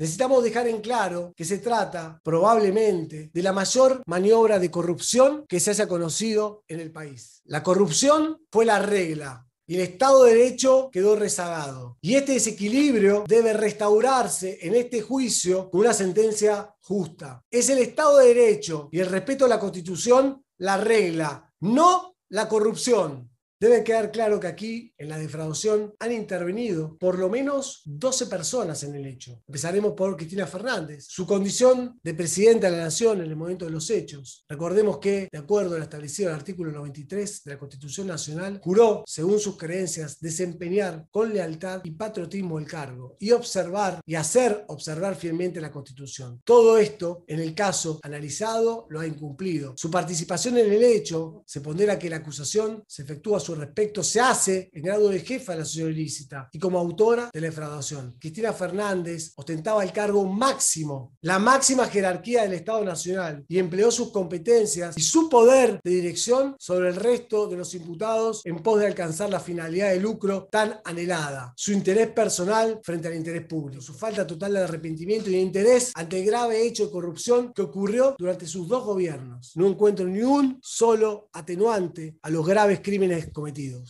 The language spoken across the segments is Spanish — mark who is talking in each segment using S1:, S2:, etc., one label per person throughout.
S1: Necesitamos dejar en claro que se trata probablemente de la mayor maniobra de corrupción que se haya conocido en el país. La corrupción fue la regla y el Estado de Derecho quedó rezagado. Y este desequilibrio debe restaurarse en este juicio con una sentencia justa. Es el Estado de Derecho y el respeto a la Constitución la regla, no la corrupción. Debe quedar claro que aquí, en la defraudación, han intervenido por lo menos 12 personas en el hecho. Empezaremos por Cristina Fernández. Su condición de presidenta de la Nación en el momento de los hechos. Recordemos que, de acuerdo a lo establecido en el artículo 93 de la Constitución Nacional, juró, según sus creencias, desempeñar con lealtad y patriotismo el cargo y observar y hacer observar fielmente la Constitución. Todo esto, en el caso analizado, lo ha incumplido. Su participación en el hecho se pondera que la acusación se efectúa su respecto se hace en grado de jefa de la sociedad ilícita y como autora de la defraudación. Cristina Fernández ostentaba el cargo máximo, la máxima jerarquía del Estado Nacional y empleó sus competencias y su poder de dirección sobre el resto de los imputados en pos de alcanzar la finalidad de lucro tan anhelada, su interés personal frente al interés público, su falta total de arrepentimiento y de interés ante el grave hecho de corrupción que ocurrió durante sus dos gobiernos. No encuentro ni un solo atenuante a los graves crímenes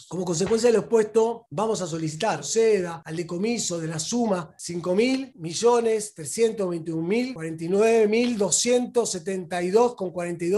S1: como consecuencia de lo expuesto, vamos a solicitar ceda al decomiso de la suma 5.321.049.272,42 con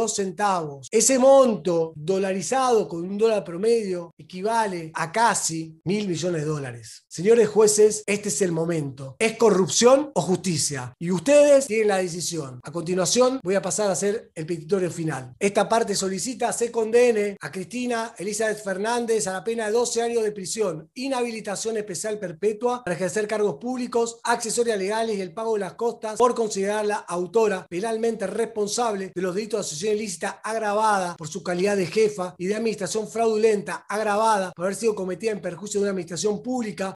S1: centavos. Ese monto dolarizado con un dólar promedio equivale a casi mil millones de dólares. Señores jueces, este es el momento. ¿Es corrupción o justicia? Y ustedes tienen la decisión. A continuación voy a pasar a hacer el petitorio final. Esta parte solicita se condene a Cristina Elizabeth Fernández a la pena de 12 años de prisión, inhabilitación especial perpetua para ejercer cargos públicos, accesorias legales y el pago de las costas por considerarla autora penalmente responsable de los delitos de asociación ilícita agravada por su calidad de jefa y de administración fraudulenta agravada por haber sido cometida en perjuicio de una administración pública